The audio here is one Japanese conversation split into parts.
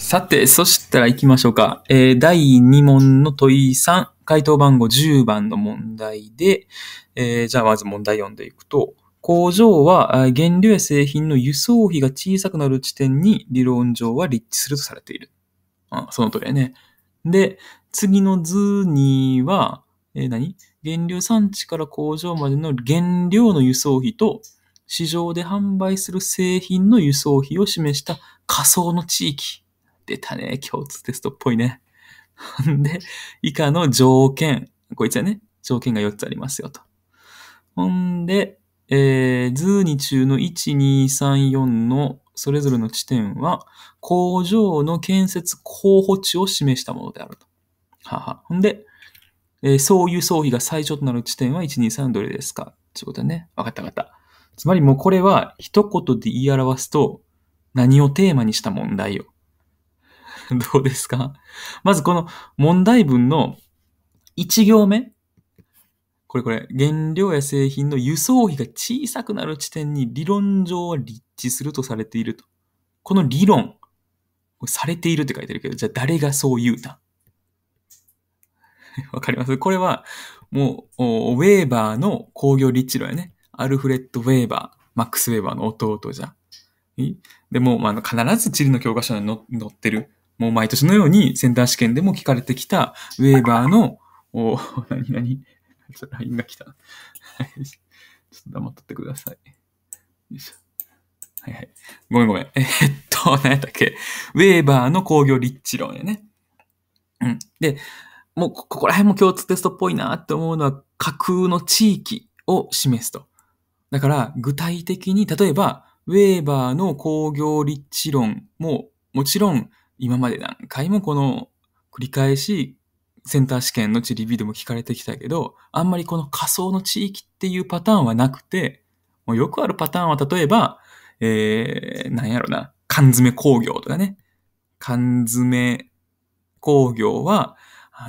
さて、そしたら行きましょうか。えー、第2問の問い3、回答番号10番の問題で、えー、じゃあまず問題読んでいくと、工場は原料や製品の輸送費が小さくなる地点に理論上は立地するとされている。あその通りだね。で、次の図には、えー、何原料産地から工場までの原料の輸送費と市場で販売する製品の輸送費を示した仮想の地域出たね。共通テストっぽいね。んで、以下の条件。こいつはね、条件が4つありますよと。ほんで、えー、図に中の1、2、3、4のそれぞれの地点は、工場の建設候補地を示したものであると。はは。ほんで、えー、そういう装備が最初となる地点は1、2、3どれですかってことね。わかったわかった。つまりもうこれは一言で言い表すと、何をテーマにした問題よ。どうですかまずこの問題文の1行目。これこれ、原料や製品の輸送費が小さくなる地点に理論上は立地するとされていると。この理論、されているって書いてるけど、じゃあ誰がそう言うた わかりますこれは、もう、ウェーバーの工業立地論やね。アルフレッド・ウェーバー、マックス・ウェーバーの弟じゃ。でも、まあ、必ず地理の教科書に載ってるもう毎年のようにセンター試験でも聞かれてきたウェーバーの、お、なになに ?LINE が来た。ちょっと黙っとってください。よいしょ。はいはい。ごめんごめん。えー、っと、何やったっけ。ウェーバーの工業立地論やね。うん。で、もうここら辺も共通テストっぽいなって思うのは架空の地域を示すと。だから具体的に、例えば、ウェーバーの工業立地論ももちろん今まで何回もこの繰り返しセンター試験の地理ビでも聞かれてきたけど、あんまりこの仮想の地域っていうパターンはなくて、もうよくあるパターンは例えば、えー、なんやろな、缶詰工業とかね。缶詰工業は、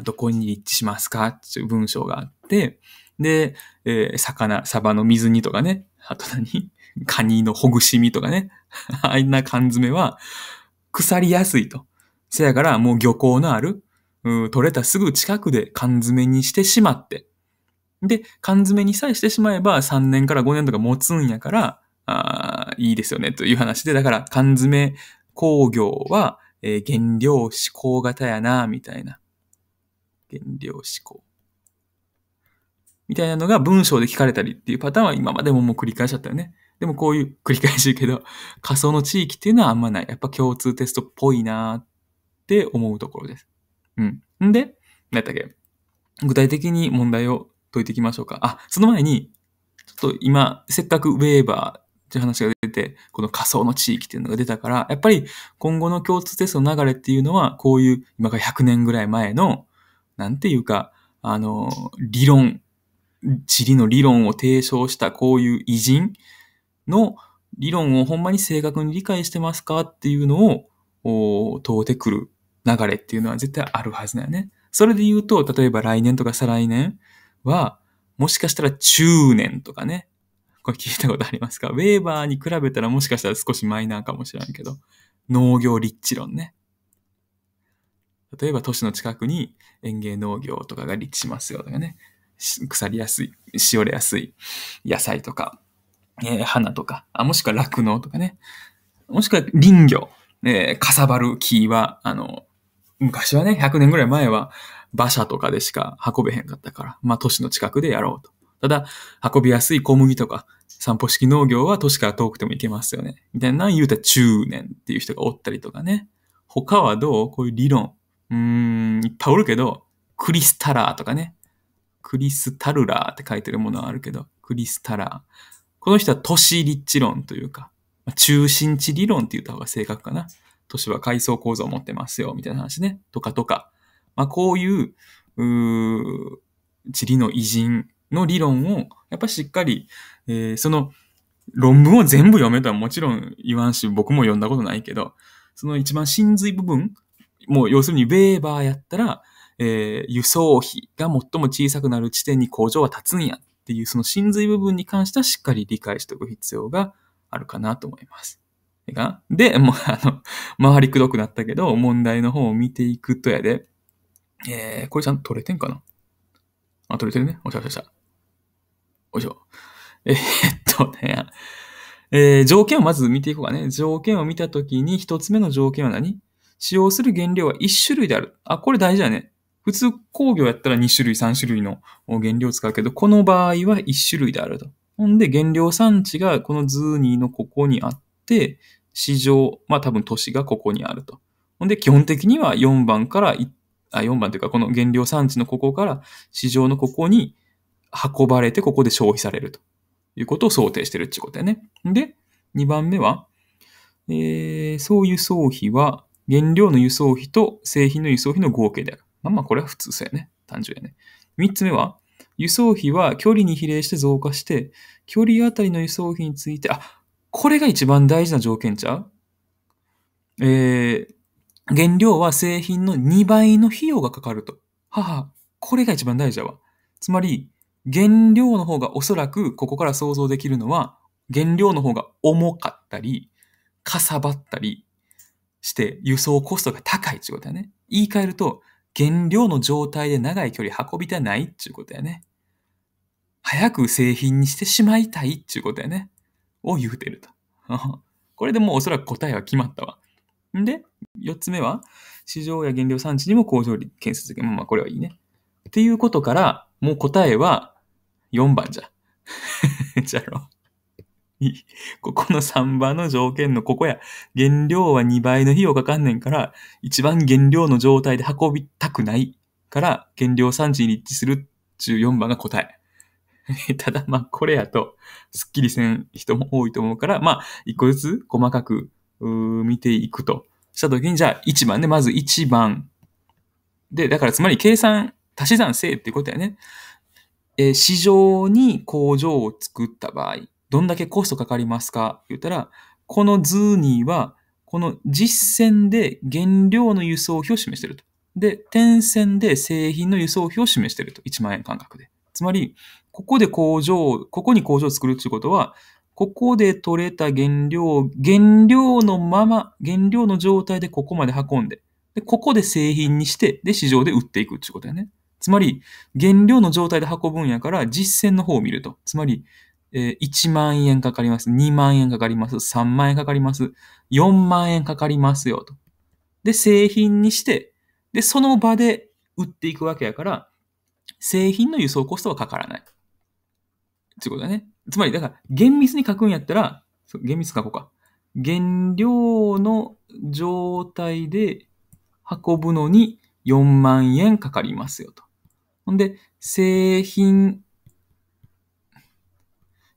どこに一致しますかっていう文章があって、で、えー、魚、サバの水煮とかね。あと何カニのほぐし身とかね。あんな缶詰は、腐りやすいと。せやからもう漁港のある、うん、取れたすぐ近くで缶詰にしてしまって。で、缶詰にさえしてしまえば3年から5年とか持つんやから、あいいですよねという話で、だから缶詰工業は、えー、原料志向型やな、みたいな。原料志向。みたいなのが文章で聞かれたりっていうパターンは今までももう繰り返しちゃったよね。でもこういう繰り返し言うけど、仮想の地域っていうのはあんまない。やっぱ共通テストっぽいなって思うところです。うん。んで、何やったっけ具体的に問題を解いていきましょうか。あ、その前に、ちょっと今、せっかくウェーバーっていう話が出て、この仮想の地域っていうのが出たから、やっぱり今後の共通テストの流れっていうのは、こういう今が100年ぐらい前の、なんていうか、あの、理論、地理の理論を提唱したこういう偉人の理論をほんまに正確に理解してますかっていうのを問うてくる流れっていうのは絶対あるはずだよね。それで言うと、例えば来年とか再来年は、もしかしたら中年とかね。これ聞いたことありますかウェーバーに比べたらもしかしたら少しマイナーかもしれんけど、農業立地論ね。例えば都市の近くに園芸農業とかが立地しますよとかね。腐りやすい、しおれやすい野菜とか、えー、花とか、あもしくは酪農とかね。もしくは林業。えー、かさばる木は、あの、昔はね、100年ぐらい前は馬車とかでしか運べへんかったから、まあ都市の近くでやろうと。ただ、運びやすい小麦とか、散歩式農業は都市から遠くても行けますよね。みたいな言うたら中年っていう人がおったりとかね。他はどうこういう理論。うーん、いっぱいおるけど、クリスタラーとかね。クリスタルラーって書いてるものはあるけど、クリスタラー。この人は都市立地論というか、中心地理論って言った方が正確かな。都市は階層構造を持ってますよ、みたいな話ね。とかとか。まあ、こういう、う地理の偉人の理論を、やっぱしっかり、えー、その、論文を全部読めとはもちろん言わんし、僕も読んだことないけど、その一番真髄部分、もう要するにウェーバーやったら、えー、輸送費が最も小さくなる地点に工場は立つんや。っていうその真髄部分に関してはしっかり理解しておく必要があるかなと思います。いかで、もうあの、周りくどくなったけど、問題の方を見ていくとやで、えー、これちゃんと取れてんかなあ、取れてるね。おしゃおしゃおしゃ。おいしょ。えー、っとね、えー、条件をまず見ていこうかね。条件を見たときに、一つ目の条件は何使用する原料は一種類である。あ、これ大事だね。普通工業やったら2種類3種類の原料を使うけど、この場合は1種類であると。ほんで原料産地がこのズーニーのここにあって、市場、まあ多分都市がここにあると。ほんで基本的には4番からあ、4番というかこの原料産地のここから市場のここに運ばれてここで消費されるということを想定してるっていうことだよね。で、2番目は、えー、輸送費は原料の輸送費と製品の輸送費の合計である。まあまあこれは普通そうやね。単純やね。3つ目は、輸送費は距離に比例して増加して、距離あたりの輸送費について、あ、これが一番大事な条件ちゃうえー、原料は製品の2倍の費用がかかると。はは、これが一番大事だわ。つまり、原料の方がおそらくここから想像できるのは、原料の方が重かったり、かさばったりして輸送コストが高いってことだよね。言い換えると、原料の状態で長い距離運びたないっていうことやね。早く製品にしてしまいたいっていうことやね。を言うてると。これでもうおそらく答えは決まったわ。んで、四つ目は、市場や原料産地にも工場建設まあまあこれはいいね。っていうことから、もう答えは4番じゃ。じゃろ。ここの3番の条件のここや。原料は2倍の費用かかんねんから、一番原料の状態で運びたくないから、原料産地に立地する14番が答え。ただ、まあ、これやと、すっきりせん人も多いと思うから、まあ、一個ずつ細かく、見ていくと。したときに、じゃあ、1番で、まず1番。で、だから、つまり、計算、足し算せいっていうことやね。えー、市場に工場を作った場合、どんだけコストかかりますか言ったら、このズーニーは、この実践で原料の輸送費を示していると。で、点線で製品の輸送費を示していると。1万円間隔で。つまり、ここで工場、ここに工場を作るということは、ここで取れた原料、原料のまま、原料の状態でここまで運んで、でここで製品にして、で、市場で売っていくっていうことだよね。つまり、原料の状態で運ぶんやから、実践の方を見ると。つまり、えー、1万円かかります。2万円かかります。3万円かかります。4万円かかりますよ、と。で、製品にして、で、その場で売っていくわけやから、製品の輸送コストはかからない。ってことだね。つまり、だから、厳密に書くんやったら、厳密書こうか。原料の状態で運ぶのに4万円かかりますよと。ほんで、製品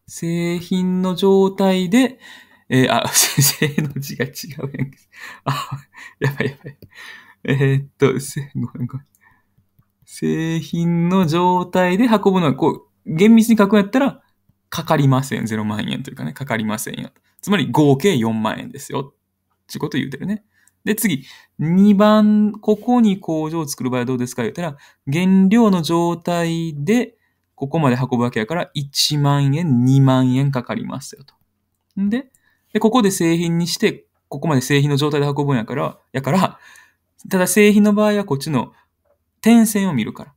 製品の状態で、えー、あ、性 の字が違うやんけ。あ、やばいやばい。えー、っと、せ、ごめんごめん。製品の状態で運ぶのは、こう、厳密に書くんやったら、かかりません。0万円というかね、かかりませんよ。つまり合計4万円ですよ。ってこと言うてるね。で、次、2番、ここに工場を作る場合はどうですか言ったら、原料の状態でここまで運ぶわけやから1万円、2万円かかりますよと。んで、でここで製品にして、ここまで製品の状態で運ぶんやから、やから、ただ製品の場合はこっちの点線を見るから。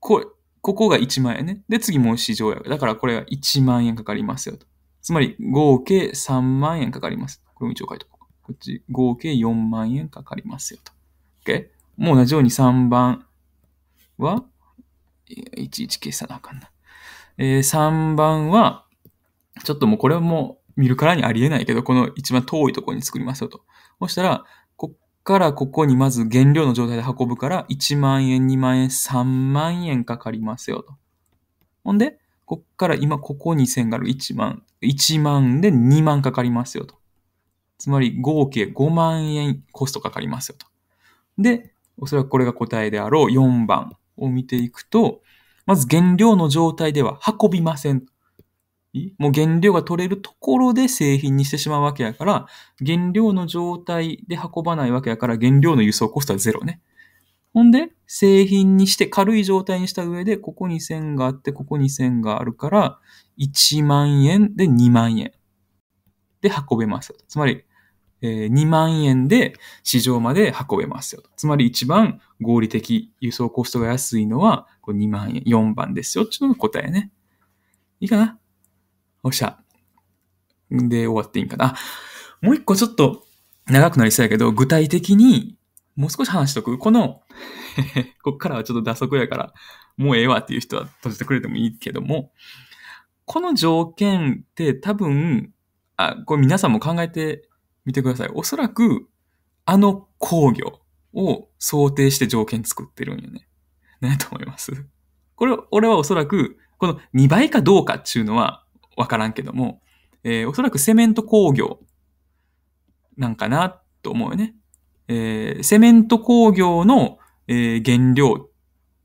これ、ここが1万円ね。で、次もう市場や。だからこれが1万円かかりますよと。つまり合計3万円かかります。これも一応書いとこう。こっち合計4万円かかりますよと。OK? もう同じように3番はいちいち消さなあかんな。えー、3番は、ちょっともうこれはもう見るからにありえないけど、この一番遠いところに作りますよと。そしたら、こっからここにまず原料の状態で運ぶから、1万円、2万円、3万円かかりますよと。ほんで、こっから今ここに線がある1万、1万で2万かかりますよと。つまり合計5万円コストかかりますよと。で、おそらくこれが答えであろう4番。を見ていくと、まず原料の状態では運びません。もう原料が取れるところで製品にしてしまうわけやから、原料の状態で運ばないわけやから、原料の輸送コストはゼロね。ほんで、製品にして軽い状態にした上で、ここに線があって、ここに線があるから、1万円で2万円で運べます。つまり、えー、2万円で市場まで運べますよ。つまり一番合理的、輸送コストが安いのはこう2万円、4番ですよ。ちうのが答えね。いいかなおっしゃ。で、終わっていいんかな。もう一個ちょっと長くなりそうやけど、具体的にもう少し話しとく。この こっからはちょっと打足やから、もうええわっていう人は閉じてくれてもいいけども、この条件って多分、あ、これ皆さんも考えて見てください。おそらく、あの工業を想定して条件作ってるんよね。何やと思いますこれ、俺はおそらく、この2倍かどうかっていうのはわからんけども、えー、おそらくセメント工業なんかなと思うよね。えー、セメント工業の、えー、原料っ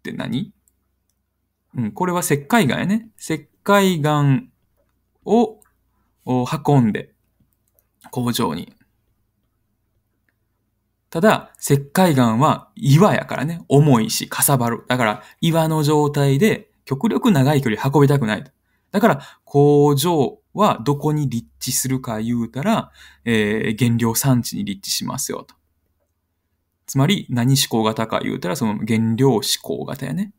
て何うん、これは石灰岩やね。石灰岩を運んで、工場に。ただ、石灰岩は岩やからね、重いし、かさばる。だから、岩の状態で極力長い距離運びたくないと。だから、工場はどこに立地するか言うたら、えー、原料産地に立地しますよと。つまり、何思考型か言うたら、その原料思考型やね。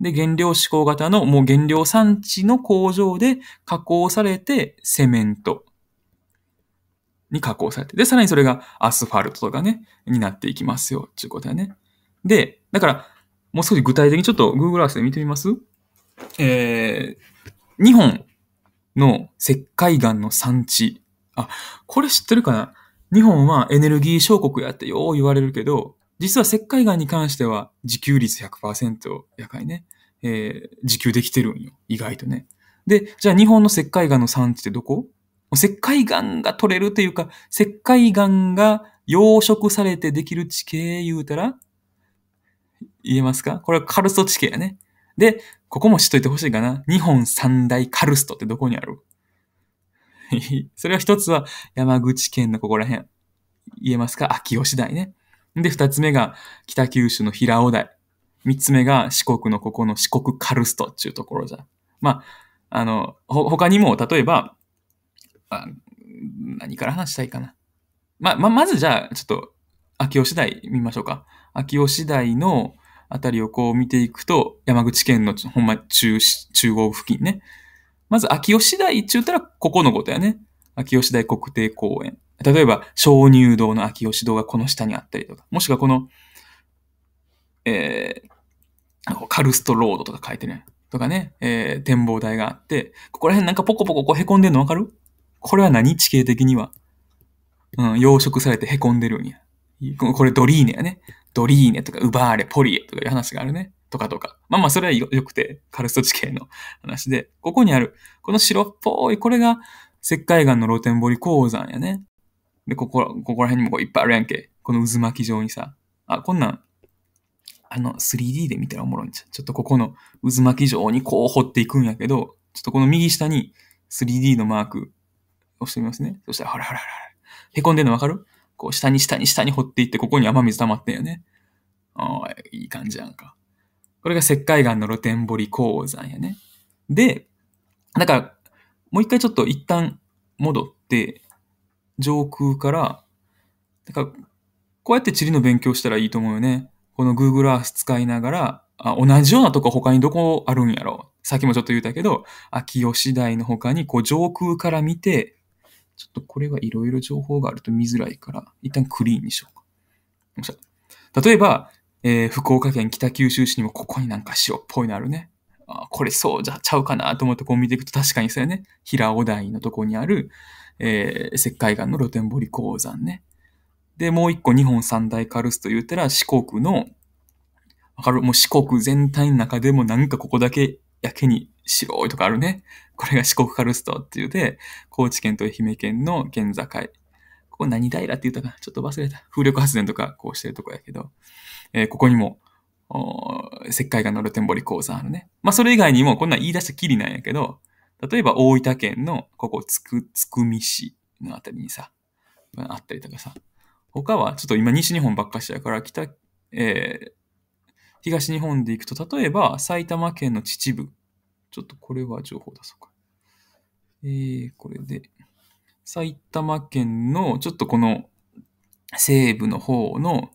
で、原料思考型のもう原料産地の工場で加工されて、セメント、に加工されて、で、さらにそれがアスファルトとかね、になっていきますよ、っていうことやね。で、だから、もう少し具体的にちょっと Google Earth で見てみますえー、日本の石灰岩の産地。あ、これ知ってるかな日本はエネルギー小国やってよう言われるけど、実は石灰岩に関しては自給率100%やかいね。えー、自給できてるんよ。意外とね。で、じゃあ日本の石灰岩の産地ってどこ石灰岩が取れるというか、石灰岩が養殖されてできる地形言うたら、言えますかこれはカルスト地形やね。で、ここも知っといてほしいかな。日本三大カルストってどこにある それは一つは山口県のここら辺。言えますか秋吉台ね。で、二つ目が北九州の平尾台。三つ目が四国のここの四国カルストっていうところじゃ。まあ、あの、ほ、他にも、例えば、あ何から話したいかな。ま、ま、まずじゃあ、ちょっと、秋吉台見ましょうか。秋吉台のあたりをこう見ていくと、山口県のほんま中、中央付近ね。まず秋吉台って言ったら、ここのことやね。秋吉台国定公園。例えば、鍾乳洞の秋吉堂がこの下にあったりとか、もしくはこの、えー、カルストロードとか書いてね。とかね、えー、展望台があって、ここら辺なんかポコポコこう凹んでんのわかるこれは何地形的には。うん、養殖されて凹んでるんや。これドリーネやね。ドリーネとか、ウバーレ、ポリエとかいう話があるね。とかとか。まあまあ、それはよくて、カルスト地形の話で、ここにある、この白っぽい、これが石灰岩の露天掘り鉱山やね。で、ここら、ここら辺にもこういっぱいあるやんけ。この渦巻き状にさ。あ、こんなん、あの、3D で見たらおもろいんじゃん。ちょっとここの渦巻き状にこう掘っていくんやけど、ちょっとこの右下に 3D のマーク押してみますね。そしたら、ほらほらほら。へこんでるのわかるこう、下に下に下に掘っていって、ここに雨水溜まってんよね。ああ、いい感じやんか。これが石灰岩の露天掘り鉱山やね。で、だから、もう一回ちょっと一旦戻って、上空から、だから、こうやって地理の勉強したらいいと思うよね。この Google Earth 使いながら、あ同じようなとこ他にどこあるんやろう。さっきもちょっと言うたけど、秋吉台の他にこう上空から見て、ちょっとこれはいろいろ情報があると見づらいから、一旦クリーンにしようか。例えば、えー、福岡県北九州市にもここになんか塩っぽいのあるね。あこれそうじゃちゃうかなと思ってこう見ていくと確かにそうやね。平尾台のとこにある、えー、石灰岩の露天掘り鉱山ね。で、もう一個日本三大カルスと言ったら四国の、わかるもう四国全体の中でもなんかここだけやけに白いとかあるね。これが四国カルストっていうで、高知県と愛媛県の県境。ここ何平って言ったかちょっと忘れた。風力発電とかこうしてるとこやけど、えー、ここにも、石灰岩の露天堀鉱山あるね。まあ、それ以外にも、こんな言い出したきりなんやけど、例えば大分県の、ここ、つく、つくみ市のあたりにさ、あったりとかさ、他は、ちょっと今西日本ばっかしやから、北、えー、東日本で行くと、例えば埼玉県の秩父ちょっとこれは情報出そうか。えー、これで、埼玉県の、ちょっとこの西部の方の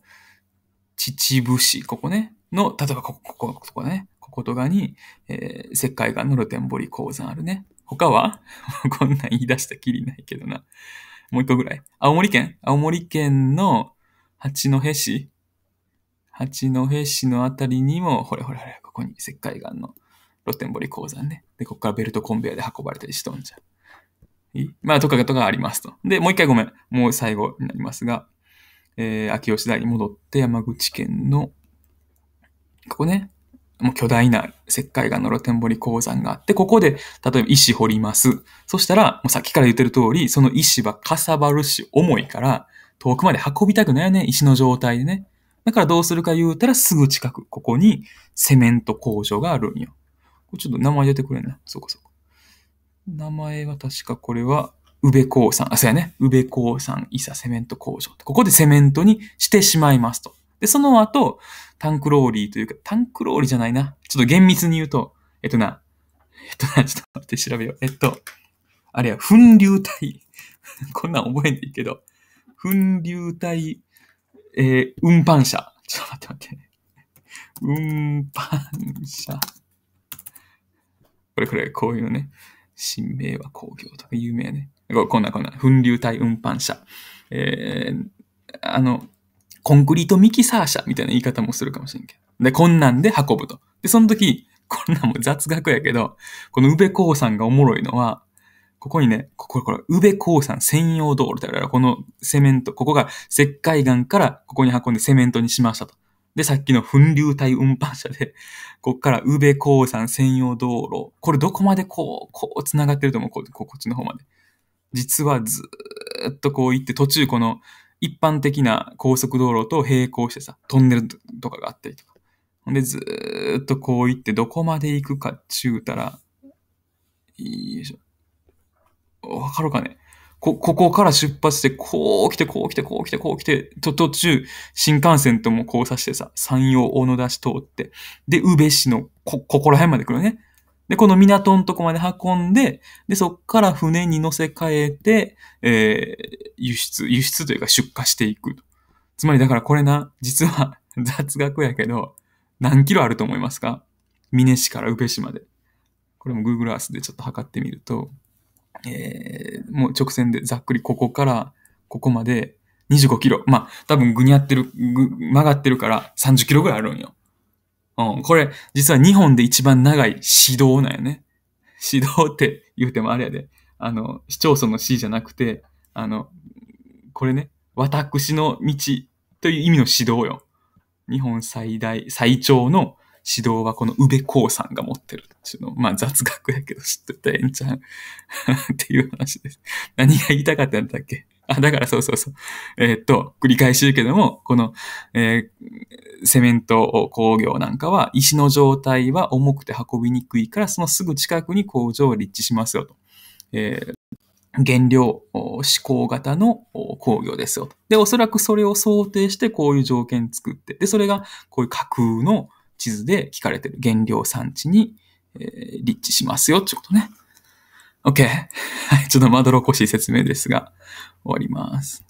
秩父市、ここね、の、例えばここ、ここ、ここね、こことかに、えー、石灰岩の露天堀鉱山あるね。他は こんなん言い出したきりないけどな。もう一個ぐらい。青森県青森県の八戸市八戸市のあたりにも、ほれほれほれ、ここに石灰岩の露天堀鉱山ね。で、ここからベルトコンベヤで運ばれたりしとんじゃ。まあ、とかとかありますと。で、もう一回ごめん。もう最後になりますが、えー、秋吉台に戻って山口県の、ここね、もう巨大な石灰岩の露天堀鉱山があって、ここで、例えば石掘ります。そしたら、もうさっきから言ってる通り、その石はかさばるし重いから、遠くまで運びたくないよね、石の状態でね。だからどうするか言うたら、すぐ近く、ここにセメント工場があるんよ。ちょっと名前出てくれんな。そうかそうか。名前は確かこれは、宇部鉱山、あ、そうやね。宇部鉱山、伊佐セメント工場。ここでセメントにしてしまいますと。で、その後、タンクローリーというか、タンクローリーじゃないな。ちょっと厳密に言うと、えっとな、えっとな、ちょっと待って調べよう。えっと、あれや、粉流体。こんなん覚えんでいいけど、粉流体、えー、運搬車。ちょっと待って待って。運搬車。これこれ、こういうね、新名は工業とか有名ね。こんなこんな、粉流体運搬車。えー、あの、コンクリートミキサー車みたいな言い方もするかもしれんけど。で、こんなんで運ぶと。で、その時、こんなんも雑学やけど、この宇部高さんがおもろいのは、ここにね、ここ、これ、宇部鉱山専用道路だから、このセメント、ここが石灰岩からここに運んでセメントにしましたと。で、さっきの粉流体運搬車で、こっから宇部鉱山専用道路。これどこまでこう、こう繋がってると思うここっちの方まで。実はずっとこう行って、途中この一般的な高速道路と並行してさ、トンネルとかがあったりとか。ほんで、ずっとこう行って、どこまで行くかっちゅうたら、いいでしょ。わかるかねこ、ここから出発して、こう来て、こう来て、こう来て、こう来て、と、途中、新幹線とも交差してさ、山陽大野田市通って、で、宇部市のこ、ここら辺まで来るね。で、この港のとこまで運んで、で、そっから船に乗せ替えて、えー、輸出、輸出というか出荷していく。つまりだからこれな、実は 雑学やけど、何キロあると思いますか峰市から宇部市まで。これも Google Earth でちょっと測ってみると、えー、もう直線でざっくりここからここまで25キロ。まあ、多分ぐにゃってる、曲がってるから30キロぐらいあるんよ。うん。これ、実は日本で一番長い指導なんよね。指導って言うてもあれやで。あの、市町村の市じゃなくて、あの、これね、私の道という意味の指導よ。日本最大、最長の指導はこの宇部孝さんが持ってるっていうの。まあ雑学やけど知ってたらええんちゃう っていう話です。何が言いたかったんだっけあ、だからそうそうそう。えー、っと、繰り返し言うけども、この、えー、セメント工業なんかは、石の状態は重くて運びにくいから、そのすぐ近くに工場を立地しますよと。えー原料、思考型の工業ですよ。で、おそらくそれを想定してこういう条件作って、で、それがこういう架空の地図で聞かれてる原料産地に、えー、立地しますよってことね。OK。はい、ちょっとまどろこしい説明ですが、終わります。